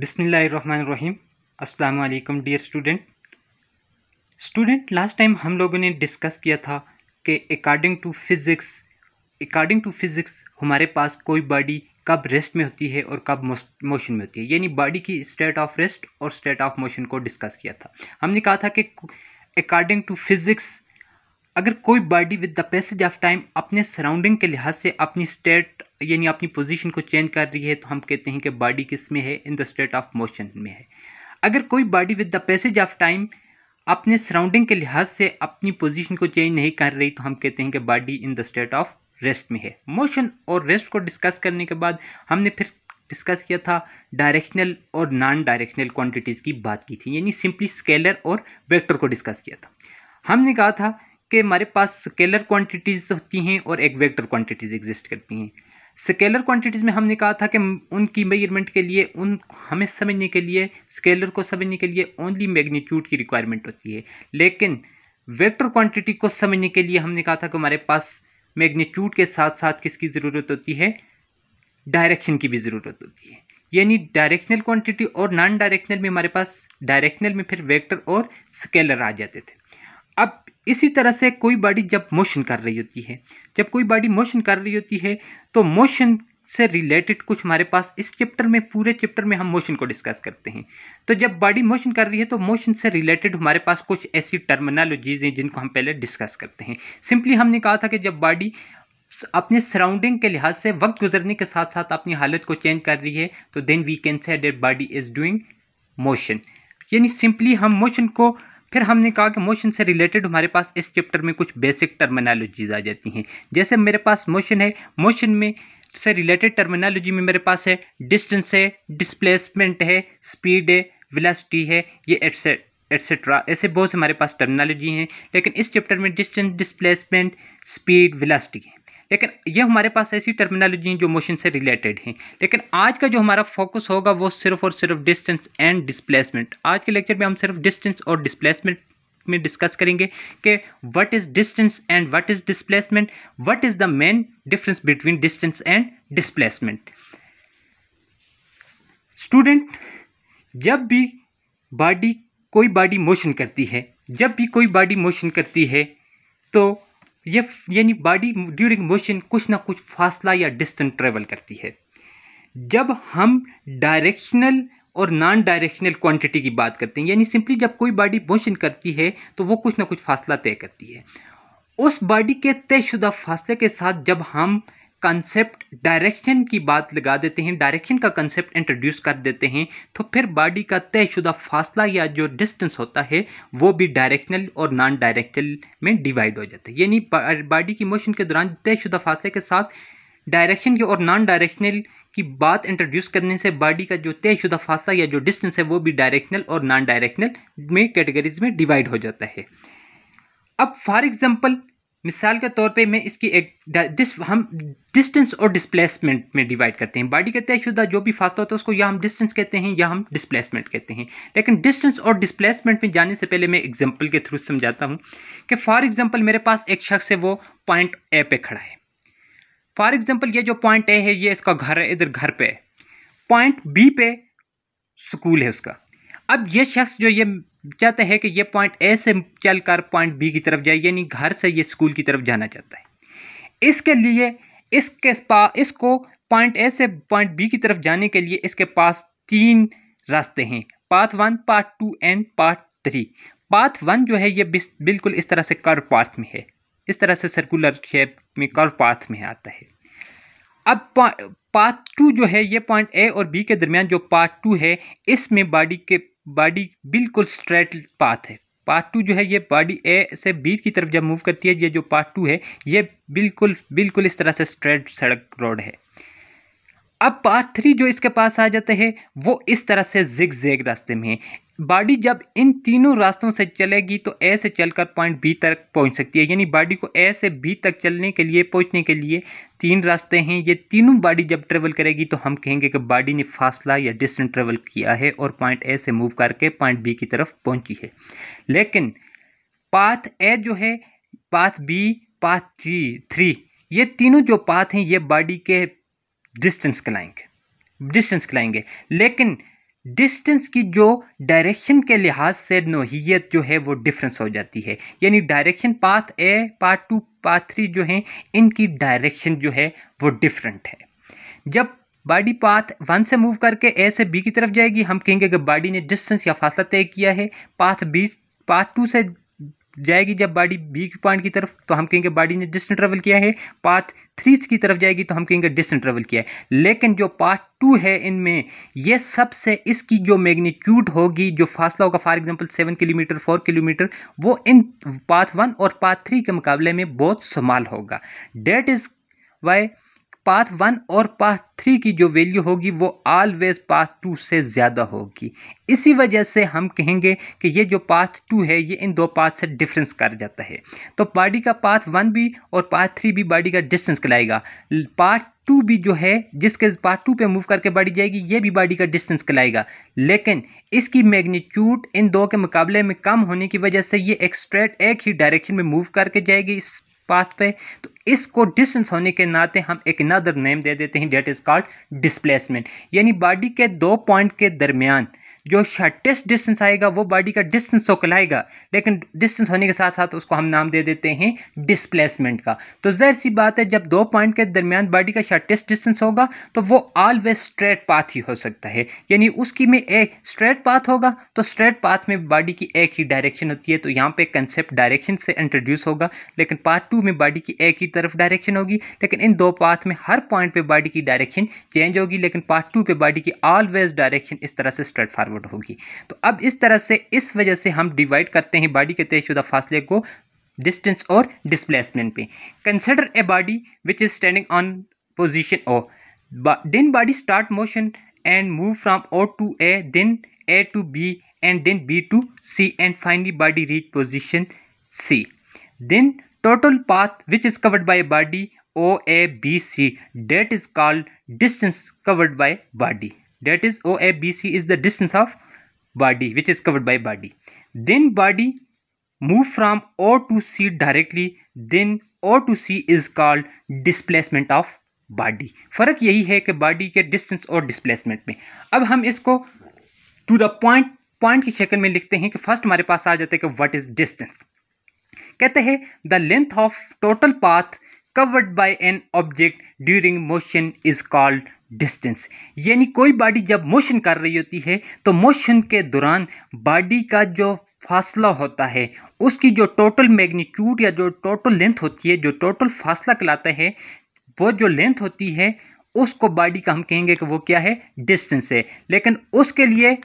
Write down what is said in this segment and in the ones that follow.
बिसमीम् अल्लाम dear student student last time हम लोगों ने डिस्कस किया था कि according to physics according to physics हमारे पास कोई बॉडी कब रेस्ट में होती है और कब मोशन में होती है यानी बॉडी की स्टेट ऑफ रेस्ट और स्टेट ऑफ मोशन को डिस्कस किया था हमने कहा था कि अकॉर्डिंग टू फिज़िक्स अगर कोई body with the passage of time अपने सराउंडिंग के लिहाज से अपनी स्टेट यानी अपनी पोजीशन को चेंज कर रही है तो हम कहते हैं कि बॉडी किस में है in the state of motion में है अगर कोई body with the passage of time अपने सराउंडिंग के लिहाज से अपनी पोजीशन को चेंज नहीं कर रही तो हम कहते हैं कि body in the state of rest में है मोशन और रेस्ट को डिस्कस करने के बाद हमने फिर डिस्कस किया था डायरेक्शनल और नॉन डायरेक्शनल क्वांटिटीज़ की बात की थी यानी सिंपली स्केलर और वेक्टर को डिस्कस किया था हमने कहा था कि हमारे पास स्केलर क्वांटिटीज़ होती हैं और एक वेक्टर क्वांटिटीज़ एग्जिस्ट करती हैं स्केलर क्वांटिटीज़ में हमने कहा था कि उनकी मेजरमेंट के लिए उन हमें समझने के लिए स्केलर को समझने के लिए ओनली मैग्नीट्यूड की रिक्वायरमेंट होती है लेकिन वेक्टर क्वांटिटी को समझने के लिए हमने कहा था कि हमारे पास मैग्नीट्यूड के साथ साथ किसकी ज़रूरत होती है डायरेक्शन की भी ज़रूरत होती है यानी डायरेक्शनल क्वान्टिटी और नॉन डायरेक्शनल में हमारे पास डायरेक्शनल में फिर वैक्टर और स्केलर आ जाते थे अब इसी तरह से कोई बॉडी जब मोशन कर रही होती है जब कोई बॉडी मोशन कर रही होती है तो मोशन से रिलेटेड कुछ हमारे पास इस चैप्टर में पूरे चैप्टर में हम मोशन को डिस्कस करते हैं तो जब बॉडी मोशन कर रही है तो मोशन से रिलेटेड हमारे पास कुछ ऐसी टर्मिनोलॉजीज हैं जिनको हम पहले डिस्कस करते हैं सिंपली हमने कहा था कि जब बॉडी अपने सराउंडिंग के लिहाज से वक्त गुजरने के साथ साथ अपनी हालत को चेंज कर रही है तो then we can say that body is doing motion यानी सिंपली हम मोशन को फिर हमने कहा कि मोशन से रिलेटेड हमारे पास इस चैप्टर में कुछ बेसिक टर्मिनोलॉजीज आ जाती हैं जैसे मेरे पास मोशन है मोशन में से रिलेटेड टर्मिनोलॉजी में मेरे पास है डिस्टेंस है डिस्प्लेसमेंट है स्पीड है वेलोसिटी है ये एटसेट एट्सेट्रा ऐसे बहुत से हमारे पास टर्मिनोलॉजी हैं लेकिन इस चैप्टर में डिस्टेंस डिस्प्लेसमेंट स्पीड वेलोसिटी है लेकिन ये हमारे पास ऐसी टर्मिनोलॉजी हैं जो मोशन से रिलेटेड हैं लेकिन आज का जो हमारा फोकस होगा वो सिर्फ और सिर्फ डिस्टेंस एंड डिस्प्लेसमेंट आज के लेक्चर में हम सिर्फ डिस्टेंस और डिस्प्लेसमेंट में डिस्कस करेंगे कि what is distance and what is displacement what is the main difference between distance and displacement student जब भी बॉडी कोई बॉडी मोशन करती है जब भी कोई बॉडी मोशन करती है तो ये यानी बॉडी ड्यूरिंग मोशन कुछ ना कुछ फासला या डिस्टेंस ट्रेवल करती है जब हम डायरेक्शनल और नॉन डायरेक्शनल क्वांटिटी की बात करते हैं यानी सिंपली जब कोई बॉडी मोशन करती है तो वो कुछ ना कुछ फासला तय करती है उस बॉडी के तयशुदा फासले के साथ जब हम कंसेप्ट डायरेक्शन की बात लगा देते हैं डायरेक्शन का कंसेप्ट इंट्रोड्यूस कर देते हैं तो फिर बॉडी का तयशुदा फासला या जो डिस्टेंस होता है वो भी डायरेक्शनल और नॉन डायरेक्शनल में डिवाइड हो जाता है यानी बॉडी की मोशन के दौरान तयशुदा फासले के साथ डायरेक्शन के और नॉन डायरेक्शनल की बात इंट्रोड्यूस करने से बॉडी का जो तयशुदा फासला या जो डिस्टेंस है वो भी डायरेक्शनल और नॉन डायरेक्शनल में कैटेगरीज में डिवाइड हो जाता है अब फॉर एग्ज़ाम्पल मिसाल के तौर पे मैं इसकी एक डिस हम डिस्टेंस और डिस्प्लेसमेंट में डिवाइड करते हैं बॉडी का तयशुदा जो भी फासला होता है उसको या हम डिस्टेंस कहते हैं या हम डिस्प्लेसमेंट कहते हैं लेकिन डिस्टेंस और डिस्प्लेसमेंट में जाने से पहले मैं एग्जांपल के थ्रू समझाता हूँ कि फॉर एग्ज़ाम्पल मेरे पास एक शख्स है वो पॉइंट ए पर खड़ा है फॉर एग्जाम्पल ये जो पॉइंट ए है ये इसका घर है इधर घर पर है पॉइंट बी पे स्कूल है उसका अब ये शख्स जो ये चाहता है कि ये पॉइंट ए से चलकर पॉइंट बी की तरफ जाए यानी घर से ये स्कूल की तरफ जाना चाहता है इसके लिए इसके पास इसको पॉइंट ए से पॉइंट बी की तरफ जाने के लिए इसके पास तीन रास्ते हैं path one part two and part three path one जो है ये बिल्कुल इस तरह से कर पाथ में है इस तरह से सर्कुलर शेप में कर पाथ में आता है अब पाथ टू जो है ये पॉइंट ए और बी के दरमियान जो पार्ट टू है इसमें बॉडी के बॉडी बिल्कुल स्ट्रेट पाथ है पार्ट टू जो है ये बॉडी ए से बी की तरफ जब मूव करती है ये जो पार्ट टू है ये बिल्कुल बिल्कुल इस तरह से स्ट्रेट सड़क रोड है अब पार्ट थ्री जो इसके पास आ जाते हैं वो इस तरह से जिग जेग रास्ते में है बॉडी जब इन तीनों रास्तों से चलेगी तो ए से चलकर पॉइंट बी तक पहुंच सकती है यानी बॉडी को ए से बी तक चलने के लिए पहुंचने के लिए तीन रास्ते हैं ये तीनों बॉडी जब ट्रेवल करेगी तो हम कहेंगे कि बॉडी ने फासला या डिस्टेंस ट्रेवल किया है और पॉइंट ए से मूव करके पॉइंट बी की तरफ पहुँची है लेकिन पाथ ए जो है path B path three three ये तीनों जो पाथ हैं ये बॉडी के डिस्टेंस कहलाएंगे डिस्टेंस कहलाएंगे लेकिन डिस्टेंस की जो डायरेक्शन के लिहाज से नोहीत जो है वो डिफरेंस हो जाती है यानी direction path A path two path three जो हैं इनकी डायरेक्शन जो है वो डिफरेंट है जब बॉडी पाथ वन से मूव करके ए से बी की तरफ जाएगी हम कहेंगे कि बॉडी ने डिस्टेंस या फासला तय किया है पाथ बी पाथ टू से जाएगी जब बॉडी बी की पॉइंट की तरफ तो हम कहेंगे बॉडी ने डिस्टेंट ट्रेवल किया है पाथ थ्री की तरफ जाएगी तो हम कहेंगे डिस्टेंट ट्रेवल किया है लेकिन जो पाथ टू है इनमें ये सबसे इसकी जो मैग्नीट्यूड होगी जो फासला होगा for example seven kilometre four kilometre वो इन पाथ वन और पाथ थ्री के मुकाबले में बहुत समाल होगा that is why path one और पाथ थ्री की जो वैल्यू होगी वो ऑलवेज पाथ टू से ज़्यादा होगी इसी वजह से हम कहेंगे कि ये जो पाथ टू है ये इन दो पाथ से डिफरेंस कर जाता है तो बॉडी का पाथ वन भी और पाथ थ्री भी बॉडी का डिस्टेंस कहलाएगा पाथ टू भी जो है जिसके पार्ट टू पे मूव करके बढ़ी जाएगी ये भी बॉडी का डिस्टेंस कहलाएगा लेकिन इसकी मैग्नीट्यूड इन दो के मुकाबले में कम होने की वजह से ये एक स्ट्रेट एक ही डायरेक्शन में मूव करके जाएगी पाथ पे तो इसको डिस्टेंस होने के नाते हम एक नदर नेम दे देते हैं डेट इज़ कॉल्ड डिस्प्लेसमेंट यानी बॉडी के दो पॉइंट के दरमियान जो शॉर्टेस्ट डिस्टेंस आएगा वो बॉडी का डिस्टेंस तो कहलाएगा लेकिन डिस्टेंस होने के साथ साथ उसको हम नाम दे देते हैं डिस्प्लेसमेंट का तो जहर सी बात है जब दो पॉइंट के दरमियान बॉडी का शॉर्टेस्ट डिस्टेंस होगा तो वो ऑलवेज स्ट्रेट पाथ ही हो सकता है यानी उसकी में एक स्ट्रेट पाथ होगा तो स्ट्रेट पाथ में बॉडी की एक ही डायरेक्शन होती है तो यहाँ पर कंसेप्ट डायरेक्शन से इंट्रोड्यूस होगा लेकिन पार्ट टू में बॉडी की एक ही तरफ डायरेक्शन होगी लेकिन इन दो पाथ में हर पॉइंट पर बॉडी की डायरेक्शन चेंज होगी लेकिन पार्ट टू पे बॉडी की ऑलवेज डायरेक्शन इस तरह से स्ट्रेट फार्म कन्वर्ट होगी तो अब इस तरह से इस वजह से हम डिवाइड करते हैं बॉडी के तयशुदा फासले को डिस्टेंस और डिस्प्लेसमेंट पे consider a body which is standing on position O then body start motion and move from O to A then A to B and then B to C and finally body reach position C then total path which is covered by body O A B C that is called distance covered by body that is OABC is the distance of body which is covered by body. Then body move from O to C directly then O to C is called displacement of body फ़र्क यही है कि body के distance और displacement में अब हम इसको टू द पॉइंट पॉइंट की शक्ल में लिखते हैं कि फर्स्ट हमारे पास आ जाता है कि व्हाट इज़ डिस्टेंस कहते हैं the length of total path covered by an object during motion is called distance यानी कोई बॉडी जब मोशन कर रही होती है तो मोशन के दौरान बॉडी का जो फासला होता है उसकी जो टोटल मैग्नीट्यूड या जो टोटल लेंथ होती है जो टोटल फासला कहलाता है वो जो लेंथ होती है उसको बॉडी का हम कहेंगे कि वो क्या है डिस्टेंस है लेकिन उसके लिए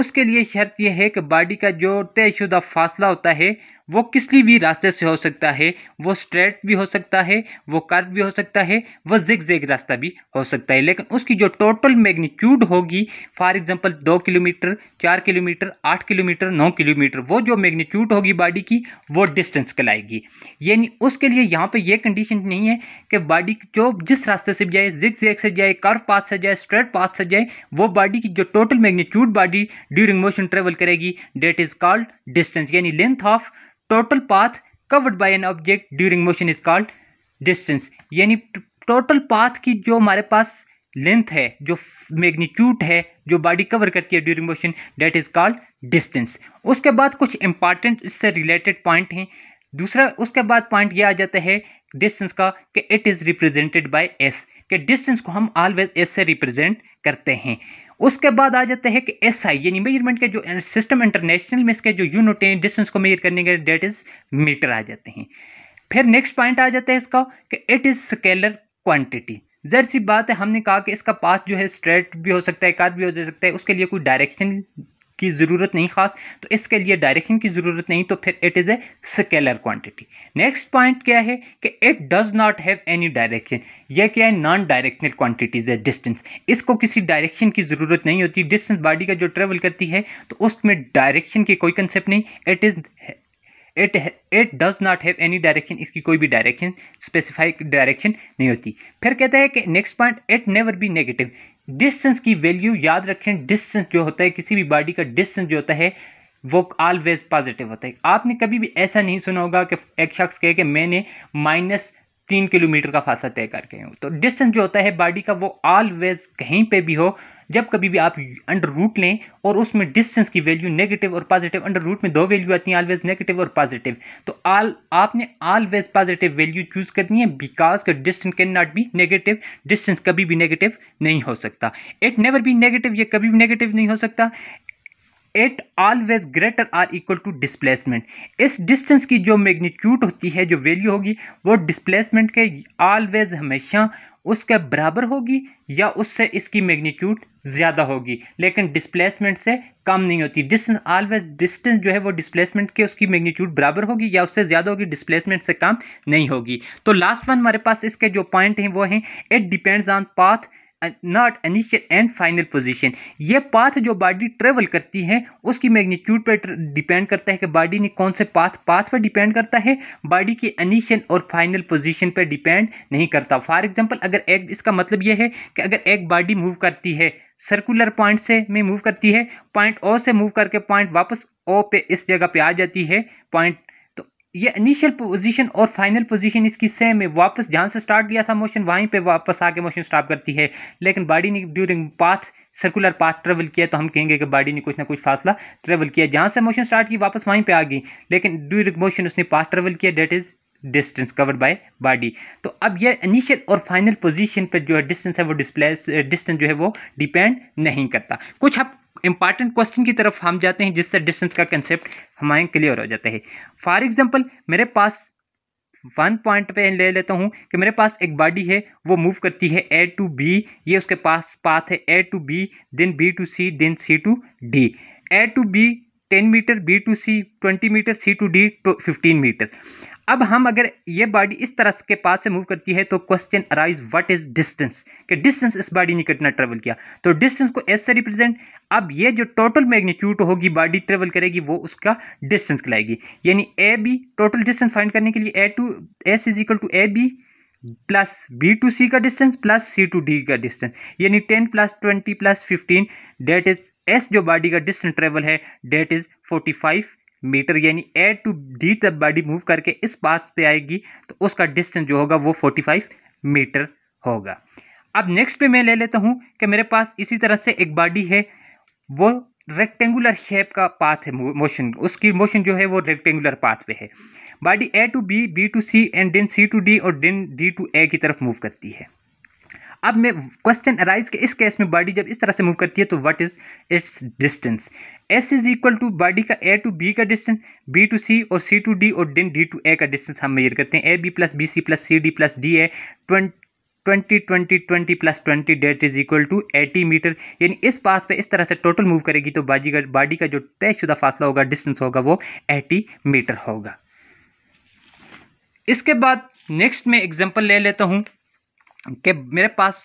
उसके लिए शर्त यह है कि बॉडी का जो तयशुदा फासला होता है वो किसी भी रास्ते से हो सकता है वो स्ट्रेट भी हो सकता है वो कर्व भी हो सकता है वो जिग जेग रास्ता भी हो सकता है लेकिन उसकी जो टोटल मैग्नीट्यूड होगी फॉर एग्जांपल दो किलोमीटर चार किलोमीटर आठ किलोमीटर नौ किलोमीटर वो जो मैग्नीट्यूड होगी बॉडी की वो डिस्टेंस कहलाएगी यानी उसके लिए यहाँ पर यह कंडीशन नहीं है कि बॉडी जो जिस रास्ते से जाए जिग जेग से जाए कर्व पाथ से जाए स्ट्रेट पाथ से जाए वो बॉडी की जो total magnitude body during motion travel करेगी डेट इज़ कॉल्ड डिस्टेंस यानी length of total path covered by an object during motion is called distance यानी टोटल पाथ की जो हमारे पास लेंथ है जो मैग्नीट्यूड है जो बॉडी कवर करती है during motion that is called distance उसके बाद कुछ इंपॉर्टेंट इससे रिलेटेड पॉइंट हैं दूसरा उसके बाद पॉइंट ये आ जाता है डिस्टेंस का कि it is represented by S कि डिस्टेंस को हम ऑलवेज एस से रिप्रेजेंट करते हैं उसके बाद आ जाते हैं कि एस आई यानी मेजरमेंट के जो सिस्टम इंटरनेशनल में इसके जो यूनिट हैं डिस्टेंस को मेजर करने के डेट इज़ मीटर आ जाते हैं फिर नेक्स्ट पॉइंट आ जाता है इसका कि इट इज़ स्केलर क्वांटिटी जहर सी बात है हमने कहा कि इसका पास जो है स्ट्रेट भी हो सकता है कार्ड भी हो सकता है उसके लिए कोई डायरेक्शन की ज़रूरत नहीं खास तो इसके लिए डायरेक्शन की ज़रूरत नहीं तो फिर it is a scalar quantity next point क्या है कि it does not have any direction यह क्या है नॉन डायरेक्शनल क्वान्टिटीज है डिस्टेंस इसको किसी डायरेक्शन की ज़रूरत नहीं होती डिस्टेंस बॉडी का जो ट्रेवल करती है तो उसमें डायरेक्शन की कोई कंसेप्ट नहीं it is it it does not have any direction इसकी कोई भी डायरेक्शन स्पेसिफाइक डायरेक्शन नहीं होती फिर कहता है कि next point it never be negative distance की वैल्यू याद रखें डिस्टेंस जो होता है किसी भी बॉडी का डिस्टेंस जो होता है वो ऑलवेज पॉजिटिव होता है आपने कभी भी ऐसा नहीं सुना होगा कि एक शख्स कहे कि मैंने माइनस तीन किलोमीटर का फासला तय करके हूँ तो डिस्टेंस जो होता है बॉडी का वो ऑलवेज कहीं पे भी हो जब कभी भी आप अंडर रूट लें और उसमें डिस्टेंस की वैल्यू नेगेटिव और पॉजिटिव अंडर रूट में दो वैल्यू आती हैं ऑलवेज नेगेटिव और पॉजिटिव तो आल आपने ऑलवेज पॉजिटिव वैल्यू चूज करनी है बिकॉज का distance can not be negative distance कभी भी नेगेटिव नहीं हो सकता इट नेवर बी नेगेटिव यह कभी भी नेगेटिव नहीं हो सकता it always greater or equal to displacement इस डिस्टेंस की जो मैग्नीट्यूड होती है जो वैल्यू होगी वो डिस्प्लेसमेंट के ऑलवेज हमेशा उसके बराबर होगी या उससे इसकी मैग्नीट्यूड ज़्यादा होगी लेकिन डिस्प्लेसमेंट से कम नहीं होती डिस्टेंस ऑलवेज डिस्टेंस जो है वो डिस्प्लेसमेंट के उसकी मैग्नीट्यूड बराबर होगी या उससे ज़्यादा होगी डिस्प्लेसमेंट से कम नहीं होगी तो लास्ट वन हमारे पास इसके जो पॉइंट हैं वो हैं it depends on path not initial and final position ये पाथ जो बॉडी ट्रेवल करती है उसकी मैग्नीट्यूड पर डिपेंड करता है कि बॉडी ने कौन से पाथ पाथ पर डिपेंड करता है बॉडी की इनिशियल और फाइनल पोजीशन पर डिपेंड नहीं करता फॉर एग्जांपल अगर एक इसका मतलब यह है कि अगर एक बॉडी मूव करती है सर्कुलर पॉइंट से में मूव करती है पॉइंट ओ से मूव करके पॉइंट वापस ओ पे इस जगह पे आ जाती है पॉइंट ये इनिशियल पोजीशन और फाइनल पोजीशन इसकी सेम है वापस जहाँ से स्टार्ट किया था मोशन वहीं पे वापस आके मोशन स्टॉप करती है लेकिन बॉडी ने during path circular path travel किया तो हम कहेंगे कि बॉडी ने कुछ ना कुछ फासला ट्रेवल किया जहाँ से मोशन स्टार्ट की वापस वहीं पे आ गई लेकिन ड्यूरिंग मोशन उसने पाथ ट्रेवल किया that is distance covered by body तो अब यह इनिशियल और फाइनल पोजीशन पर जो है डिस्टेंस है वो डिस्प्लेस डिस्टेंस जो है वो डिपेंड नहीं करता कुछ अब इंपॉर्टेंट क्वेश्चन की तरफ हम जाते हैं जिससे डिस्टेंस का कंसेप्ट हमारे क्लियर हो जाता है फॉर एग्जाम्पल मेरे पास वन पॉइंट पे ले लेता हूँ कि मेरे पास एक बॉडी है वो मूव करती है ए टू बी ये उसके पास पाथ है A to B then B to C then C to D A to B ten metre B to C twenty metre C to D fifteen metre अब हम अगर ये बॉडी इस तरह के पास से मूव करती है तो question arise what is distance कि डिस्टेंस इस बॉडी ने कितना ट्रेवल किया तो डिस्टेंस को एस से रिप्रेजेंट अब ये जो टोटल मैग्नीट्यूड होगी बॉडी ट्रेवल करेगी वो उसका डिस्टेंस कहलाएगी यानी A B total distance find करने के लिए A to S is equal to A B plus B to C का distance plus C to D का डिस्टेंस यानी ten plus twenty plus fifteen that is S जो body का distance travel है that is forty five metre यानी A to D तक body move करके इस पाथ पे आएगी तो उसका डिस्टेंस जो होगा वो 45 मीटर होगा अब नेक्स्ट पे मैं ले लेता हूँ कि मेरे पास इसी तरह से एक बॉडी है वो रेक्टेंगुलर शेप का पाथ है मोशन उसकी मोशन जो है वो रेक्टेंगुलर पाथ पे है body A to B B to C and then C to D और देन डी टू ए की तरफ मूव करती है अब मैं क्वेश्चन अराइज के इस केस में बॉडी जब इस तरह से मूव करती है तो what is its distance S is equal to body का ए टू बी का डिस्टेंस बी टू सी और सी टू डी और डेन डी टू ए का डिस्टेंस हम मेजर करते हैं A B plus B C plus C D plus D A twenty twenty twenty twenty plus twenty that is equal to eighty metre यानी इस पास पे इस तरह से टोटल मूव करेगी तो बाजी का बॉडी का जो तयशुदा फासला होगा डिस्टेंस होगा वो एटी मीटर होगा इसके बाद नेक्स्ट मैं एग्जाम्पल ले लेता हूँ कि मेरे पास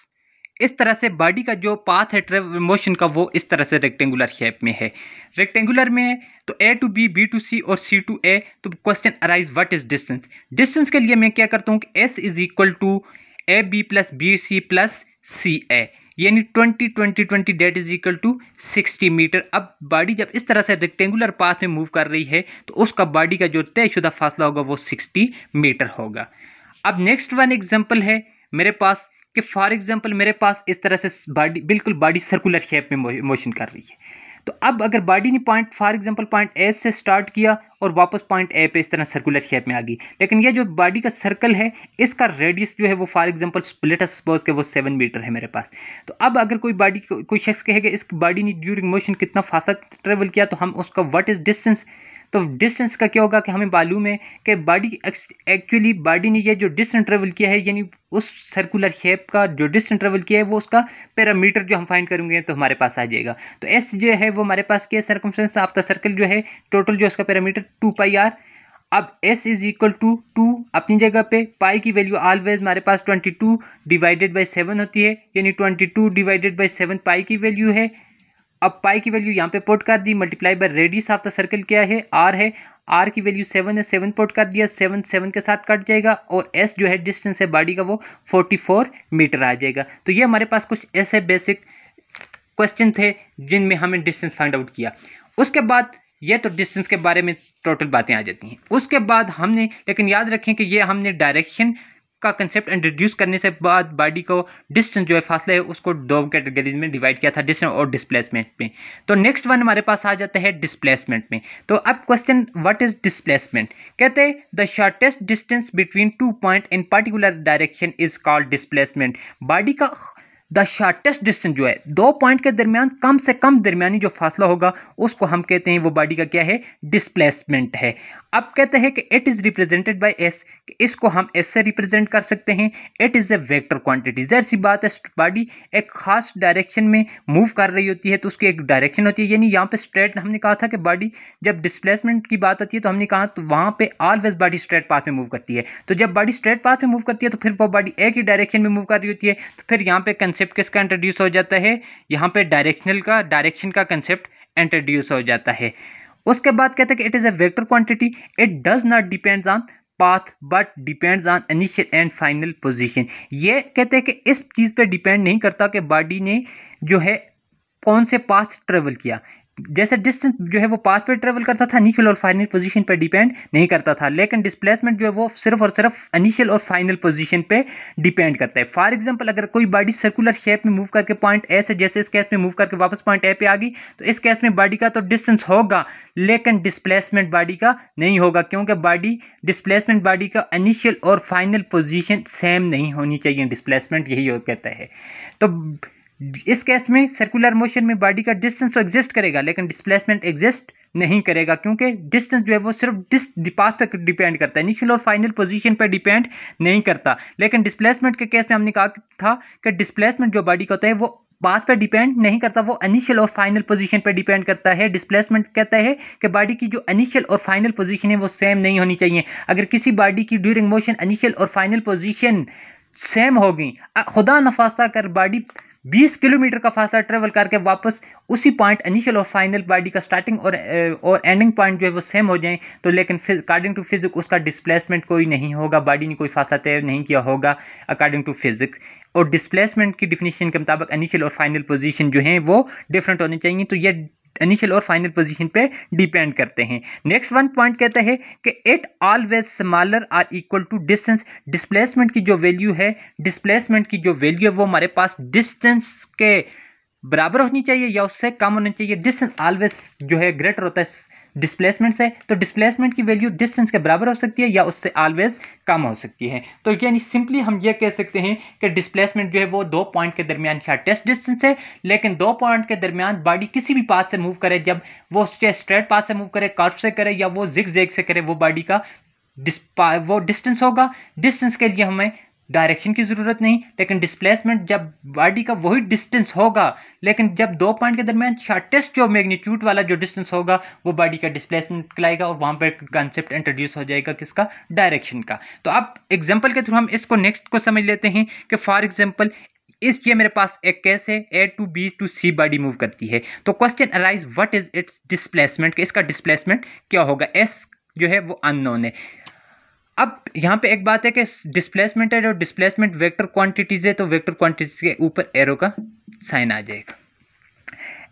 इस तरह से बॉडी का जो पाथ है ट्रेवल मोशन का वो इस तरह से रेक्टेंगुलर शेप में है रेक्टेंगुलर में है तो A to B B to C और सी टू ए तो question arise what is distance distance के लिए मैं क्या करता हूँ कि S is equal to A B plus B C plus C A यानी twenty twenty twenty that is equal to sixty metre अब बॉडी जब इस तरह से रेक्टेंगुलर पाथ में मूव कर रही है तो उसका बॉडी का जो तयशुदा फासला होगा वो सिक्सटी मीटर होगा अब नेक्स्ट वन एग्जाम्पल है मेरे पास कि फॉर एग्जांपल मेरे पास इस तरह से बॉडी बिल्कुल बॉडी सर्कुलर शेप में मोशन कर रही है तो अब अगर बॉडी ने point for example point A से स्टार्ट किया और वापस पॉइंट ए पे इस तरह सर्कुलर शेप में आ गई लेकिन ये जो बॉडी का सर्कल है इसका रेडियस जो है वो फॉर एग्जांपल स्प्लिट सपोज के वो सेवन मीटर है मेरे पास तो अब अगर कोई बॉडी कोई शख्स कहेगा इस बॉडी ने ड्यूरिंग मोशन कितना फासा ट्रेवल किया तो हम उसका वट इज़ डिस्टेंस तो डिस्टेंस का क्या होगा कि हमें मालूम है कि बॉडी एक्चुअली बॉडी ने ये जो डिस्टेंस ट्रेवल किया है यानी उस सर्कुलर शेप का जो डिस्टेंस ट्रेवल किया है वो उसका पैरामीटर जो हम फाइंड करेंगे तो हमारे पास आ जाएगा तो एस जो है वो हमारे पास क्या सर्कमस्टेंस ऑफ द सर्कल जो है टोटल जो उसका पैरामीटर टू पाई आर अब s is equal to two अपनी जगह पे पाई की वैल्यू ऑलवेज हमारे पास 22 डिवाइडेड बाय 7 होती है यानी 22 डिवाइडेड बाय 7 पाई की वैल्यू है अब पाई की वैल्यू यहाँ पे पोट कर दी multiply by radius of the circle क्या है आर है आर की वैल्यू सेवन है सेवन पोट कर दिया सेवन सेवन के साथ कट जाएगा और एस जो है डिस्टेंस है बॉडी का वो फोर्टी फोर मीटर आ जाएगा तो ये हमारे पास कुछ ऐसे बेसिक क्वेश्चन थे जिनमें हमें डिस्टेंस फाइंड आउट किया उसके बाद ये तो डिस्टेंस के बारे में टोटल बातें आ जाती हैं उसके बाद हमने लेकिन याद रखें कि ये हमने डायरेक्शन का कंसेप्ट इंट्रोड्यूस करने से बाद बॉडी को डिस्टेंस जो है फासला है उसको दो कैटेगरीज में डिवाइड किया था डिस्टेंस और डिस्प्लेसमेंट में तो नेक्स्ट वन हमारे पास आ जाता है डिस्प्लेसमेंट में तो अब क्वेश्चन व्हाट इज डिस्प्लेसमेंट कहते हैं the shortest distance between two point in particular direction is called displacement body का द शार्टेस्ट डिस्टेंस जो है दो पॉइंट के दरमियान कम से कम दरमियानी जो फासला होगा उसको हम कहते हैं वो बॉडी का क्या है डिस्प्लेसमेंट है अब कहते हैं कि it is represented by S इसको हम ऐसे रिप्रेजेंट कर सकते हैं it is a vector quantity जहर सी बात है बॉडी एक खास डायरेक्शन में मूव कर रही होती है तो उसकी एक डायरेक्शन होती है यानी यहाँ पे स्ट्रेट हमने कहा था कि बॉडी जब डिस्प्लेसमेंट की बात आती है तो हमने कहा तो वहाँ पे ऑलवेज बॉडी स्ट्रेट पाथ में मूव करती है तो जब बॉडी स्ट्रेट पाथ में मूव करती है तो फिर वो बॉडी एक ही डायरेक्शन में मूव कर रही होती है तो फिर यहाँ पर कंसेप्ट किसका इंट्रोड्यूस हो जाता है यहाँ पर डायरेक्शनल का डायरेक्शन का कंसेप्ट इंट्रोड्यूस हो जाता है उसके बाद कहते हैं कि it is a vector quantity it does not depends on path but depends on initial and final position ये कहते हैं कि इस चीज़ पे डिपेंड नहीं करता कि बॉडी ने जो है कौन से पाथ ट्रेवल किया जैसे डिस्टेंस जो है वो पाथ पे ट्रेवल करता था इनिशियल और फाइनल पोजीशन पे डिपेंड नहीं करता था लेकिन डिस्प्लेसमेंट जो है वो सिर्फ और सिर्फ इनिशियल और फाइनल पोजीशन पे डिपेंड करता है फॉर एग्जांपल अगर कोई बॉडी सर्कुलर शेप में मूव करके पॉइंट ए से जैसे इस केस में मूव करके वापस पॉइंट ए पे आ गई तो इस केस में बॉडी का तो डिस्टेंस होगा लेकिन डिस्प्लेसमेंट बॉडी का नहीं होगा क्योंकि बॉडी डिस्प्लेसमेंट बॉडी का इनिशियल और फाइनल पोजिशन सेम नहीं होनी चाहिए डिस्प्लेसमेंट यही कहता है तो इस केस में सर्कुलर मोशन में बॉडी का डिस्टेंस तो एग्जिस्ट करेगा लेकिन डिस्प्लेसमेंट एग्जिस्ट नहीं करेगा क्योंकि डिस्टेंस जो है वो सिर्फ डिस्ट पास पर डिपेंड करता है इनिशियल और फाइनल पोजीशन पर डिपेंड नहीं करता लेकिन डिस्प्लेसमेंट के केस में हमने कहा था कि डिस्प्लेसमेंट जो बॉडी का होता है वो बात पर डिपेंड नहीं करता वो अनिशियल और फाइनल पोजीशन पर डिपेंड करता है डिस्प्लेसमेंट कहता है कि बॉडी की जो अनिशियल और फाइनल पोजीशन है वो सेम नहीं होनी चाहिए अगर किसी बॉडी की ड्यूरिंग मोशन अनिशियल और फाइनल पोजीशन सेम होगी खुदा नफास्ता कर बॉडी बीस किलोमीटर का फासला ट्रेवल करके वापस उसी पॉइंट इनिशियल और फाइनल बॉडी का स्टार्टिंग और और एंडिंग पॉइंट जो है वो सेम हो जाए तो लेकिन अकॉर्डिंग टू फिजिक उसका डिस्प्लेसमेंट कोई नहीं होगा बॉडी ने कोई फासला तय नहीं किया होगा अकॉर्डिंग टू फिजिक और डिस्प्लेसमेंट की डिफिनीशन के मुताबिक इनिशियल और फाइनल पोजीशन जो है वो डिफरेंट होनी चाहिए तो ये इनिशियल और फाइनल पोजीशन पे डिपेंड करते हैं नेक्स्ट वन पॉइंट कहता है कि it always smaller or equal to distance displacement की जो वैल्यू है डिस्प्लेसमेंट की जो वैल्यू है वो हमारे पास डिस्टेंस के बराबर होनी चाहिए या उससे कम होनी चाहिए डिस्टेंस ऑलवेज जो है ग्रेटर होता है डिस्प्लेसमेंट है तो डिस्प्लेसमेंट की वैल्यू डिस्टेंस के बराबर हो सकती है या उससे ऑलवेज कम हो सकती है तो यानी सिंपली हम ये कह सकते हैं कि डिस्प्लेसमेंट जो है वो दो पॉइंट के दरमियान क्या टेस्ट डिस्टेंस है लेकिन दो पॉइंट के दरमियान बॉडी किसी भी पास से मूव करे जब वो चाहे स्ट्रेट पास से मूव करे कर्फ से करे या वो जिग जेग से करे वो बॉडी का डिस्पा वो डिस्टेंस होगा डिस्टेंस के लिए हमें डायरेक्शन की ज़रूरत नहीं लेकिन डिस्प्लेसमेंट जब बॉडी का वही डिस्टेंस होगा लेकिन जब दो पॉइंट के दरमियान शार्टेस्ट जो मैग्नीट्यूड वाला जो डिस्टेंस होगा वो बॉडी का डिस्प्लेसमेंट निकलाएगा और वहाँ पर कंसेप्ट इंट्रोड्यूस हो जाएगा किसका डायरेक्शन का तो अब एग्जाम्पल के थ्रू हम इसको नेक्स्ट को समझ लेते हैं कि फॉर एग्जाम्पल इस ये मेरे पास एक केस है A to B to C body move करती है तो question arise what is its displacement इसका डिस्प्लेसमेंट क्या होगा एस जो है वो अननोन है अब यहाँ पे एक बात है कि डिस्प्लेसमेंट है जो डिस्प्लेसमेंट वेक्टर क्वांटिटीज है तो वेक्टर क्वांटिटीज के ऊपर एरो का साइन आ जाएगा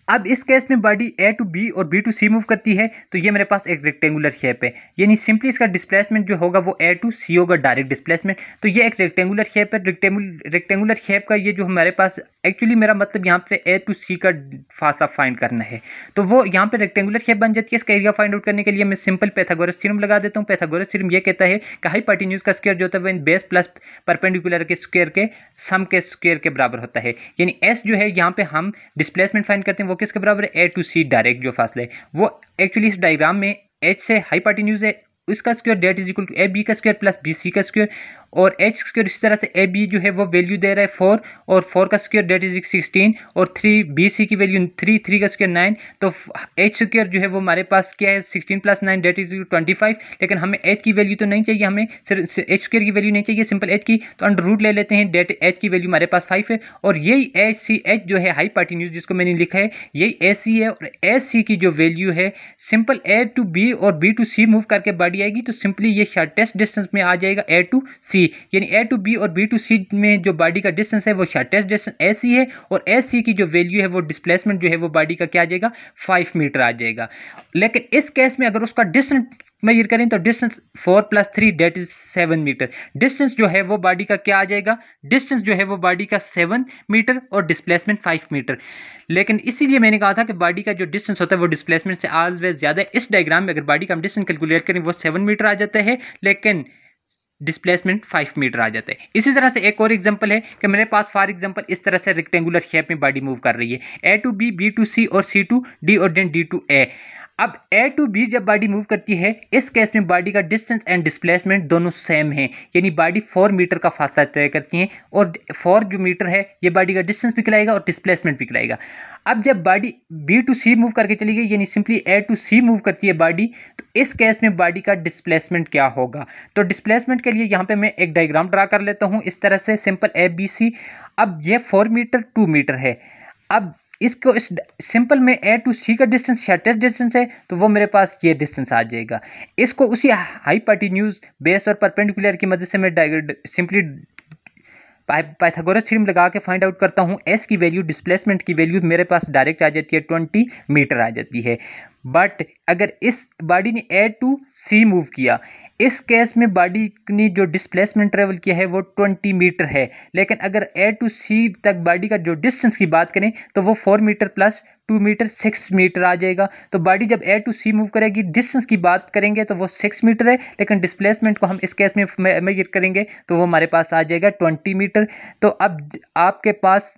अब इस केस में बॉडी ए टू बी और बी टू सी मूव करती है तो ये मेरे पास एक रेक्टेंगुलर शेप है यानी सिंपली इसका डिस्प्लेसमेंट जो होगा वो ए टू सी होगा डायरेक्ट डिस्प्लेसमेंट तो ये एक रेक्टेंगुलर शेप है रेक्टेंगुलर शेप का ये जो हमारे पास एक्चुअली मेरा मतलब यहाँ पे ए टू सी का फासा फाइंड करना है तो वो यहाँ पे रेक्टेंगुलर शेप बन जाती है इसका एरिया फाइंड आउट करने के लिए मैं सिंपल पैथागोरस थ्योरम लगा देता हूँ पैथागोरस थ्योरम ये कहता है कि हाई हाइपाटिन्यूज का स्क्वायर जो होता है बेस प्लस परपेंडिकुलर के स्क्वायर के सम के स्क्वायर के बराबर होता है यानी एस जो है यहाँ पे हम डिस्प्लेसमेंट फाइंड करते हैं वो वो किसके बराबर है ए टू सी डायरेक्ट जो फासले है वो एक्चुअली इस डायग्राम में एच से हाई पार्टी न्यूज है उसका square that is equal to A B का स्क्वायर प्लस बी सी का स्क्वायर और एच स्क्र इसी तरह से ए बी जो है वो वैल्यू दे रहा है फोर और फोर का स्क्यर डेट इज सिक्सटीन और थ्री बी सी की वैल्यू थ्री थ्री का स्क्यर नाइन तो एच स्क्र जो है वो हमारे पास क्या है sixteen plus nine that is twenty five लेकिन हमें एच की वैल्यू तो नहीं चाहिए हमें सिर्फ एच स्क्र की वैल्यू नहीं चाहिए सिंपल एच की तो अंडर रूट ले लेते हैं डेट एच की वैल्यू हमारे पास फाइव है और यही एच सी एच जो है हाई पार्टी न्यूज जिसको मैंने लिखा है यही ए सी है और ए सी की जो वैल्यू है सिंपल ए टू बी और बी टू सी मूव करके बढ़ आएगी तो सिंपली ये शार्टेस्ट डिस्टेंस में आ जाएगा ए टू सी यानी ए टू बी और बी टू सी में जो बॉडी का डिस्टेंस है वो शार्टेस्ट डिस्टेंस ए सी है और ए सी की जो वैल्यू है वो डिस्प्लेसमेंट जो है वो बॉडी का क्या आ जाएगा फाइव मीटर आ जाएगा लेकिन इस केस में अगर उसका डिस्टेंस मेजर करें तो distance four plus three that is seven metre distance जो है वो बॉडी का क्या आ जाएगा डिस्टेंस जो है वो बॉडी का सेवन मीटर और डिस्प्लेसमेंट फाइव मीटर लेकिन इसीलिए मैंने कहा था कि बॉडी का जो डिस्टेंस होता है वो डिस्प्लेसमेंट से ऑलवेज ज़्यादा इस डायग्राम में अगर बॉडी का हम डिस्टेंस कैलकुलेट करें वो सेवन मीटर आ जाता है लेकिन डिस्प्लेसमेंट फाइव मीटर आ जाता है इसी तरह से एक और एग्जांपल है कि मेरे पास फॉर एग्जांपल इस तरह से रेक्टेंगुलर शेप में बॉडी मूव कर रही है A to B B to C और सी टू डी और डेन डी टू ए अब ए टू बी जब बॉडी मूव करती है इस केस में बॉडी का डिस्टेंस एंड डिस्प्लेसमेंट दोनों सेम है यानी बॉडी फोर मीटर का फासला तय करती है और फोर जो मीटर है ये बॉडी का डिस्टेंस भी खिलाएगा और डिस्प्लेसमेंट भी खिलाएगा अब जब body B to C move करके चली गई यानी simply A to C move करती है बॉडी तो इस केस में बॉडी का डिस्प्लेसमेंट क्या होगा तो डिस्प्लेसमेंट के लिए यहाँ पर मैं एक डायग्राम ड्रा कर लेता हूँ इस तरह से सिंपल ए बी सी अब ये फोर मीटर टू मीटर है अब इसको इस सिंपल में ए टू सी का डिस्टेंस टेस्ट डिस्टेंस है तो वो मेरे पास ये डिस्टेंस आ जाएगा इसको उसी हाई न्यूज बेस और परपेंडिकुलर की मदद से मैं सिंपली पाइथागोरस थ्योरम लगा के फाइंड आउट करता हूँ एस की वैल्यू डिस्प्लेसमेंट की वैल्यू मेरे पास डायरेक्ट आ जाती है ट्वेंटी मीटर आ जाती है बट अगर इस बॉडी ने ए टू सी मूव किया इस केस में बॉडी ने जो डिस्प्लेसमेंट ट्रेवल किया है वो 20 मीटर है लेकिन अगर ए टू सी तक बॉडी का जो डिस्टेंस की बात करें तो वो 4 metre plus two metre six metre आ जाएगा तो बॉडी जब ए टू सी मूव करेगी डिस्टेंस की बात करेंगे तो वो सिक्स मीटर है लेकिन डिस्प्लेसमेंट को हम इस केस में मेजर करेंगे तो वो हमारे पास आ जाएगा ट्वेंटी मीटर तो अब आपके पास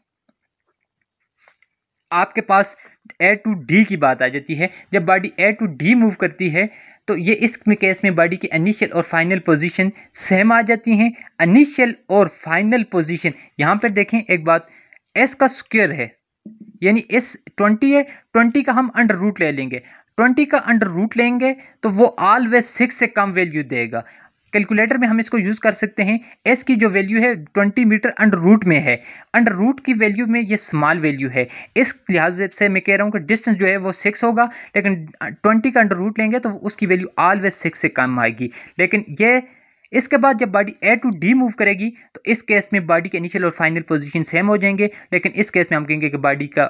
आपके पास ए टू डी की बात आ जाती है जब body A to D move करती है तो ये इस केस में बॉडी की इनिशियल और फाइनल पोजीशन सेम आ जाती हैं इनिशियल और फाइनल पोजीशन यहाँ पर देखें एक बात एस का स्क्वेयर है यानी एस ट्वेंटी है ट्वेंटी का हम अंडर रूट ले लेंगे ट्वेंटी का अंडर रूट लेंगे तो वो ऑलवेज सिक्स से कम वैल्यू देगा कैलकुलेटर में हम इसको यूज़ कर सकते हैं एस की जो वैल्यू है ट्वेंटी मीटर अंडर रूट में है अंडर रूट की वैल्यू में ये स्मॉल वैल्यू है इस लिहाज से मैं कह रहा हूँ कि डिस्टेंस जो है वो सिक्स होगा लेकिन ट्वेंटी का अंडर रूट लेंगे तो उसकी वैल्यू ऑलवेज सिक्स से कम आएगी लेकिन ये इसके बाद जब body A to D move करेगी तो इस केस में बॉडी के इनिशियल और फाइनल पोजिशन सेम हो जाएंगे लेकिन इस केस में हम कहेंगे कि बॉडी का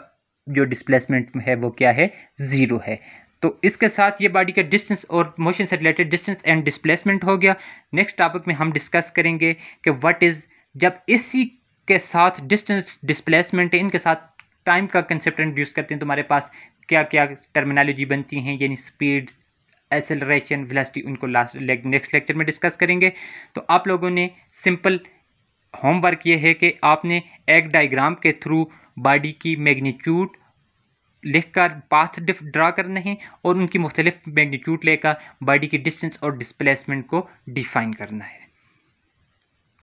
जो डिस्प्लेसमेंट है वो क्या है ज़ीरो है तो इसके साथ ये बॉडी का डिस्टेंस और मोशन से रिलेटेड डिस्टेंस एंड डिस्प्लेसमेंट हो गया नेक्स्ट टॉपिक में हम डिस्कस करेंगे कि व्हाट इज़ जब इसी के साथ डिस्टेंस डिस्प्लेसमेंट इनके साथ टाइम का कंसेप्ट इंट्रोड्यूस करते हैं तुम्हारे तो पास क्या क्या टर्मिनोलॉजी बनती हैं यानी स्पीड एसेलरेशन वेलोसिटी उनको लास्ट ले, नेक्स्ट लेक्चर में डिस्कस करेंगे तो आप लोगों ने सिंपल होमवर्क ये है कि आपने एक डायग्राम के थ्रू बॉडी की मैग्नीट्यूड लिख कर पाथ ड्रा करने हैं और उनकी मुख्तलिफ मैग्नीट्यूड लेकर बॉडी की डिस्टेंस और डिस्प्लेसमेंट को डिफाइन करना है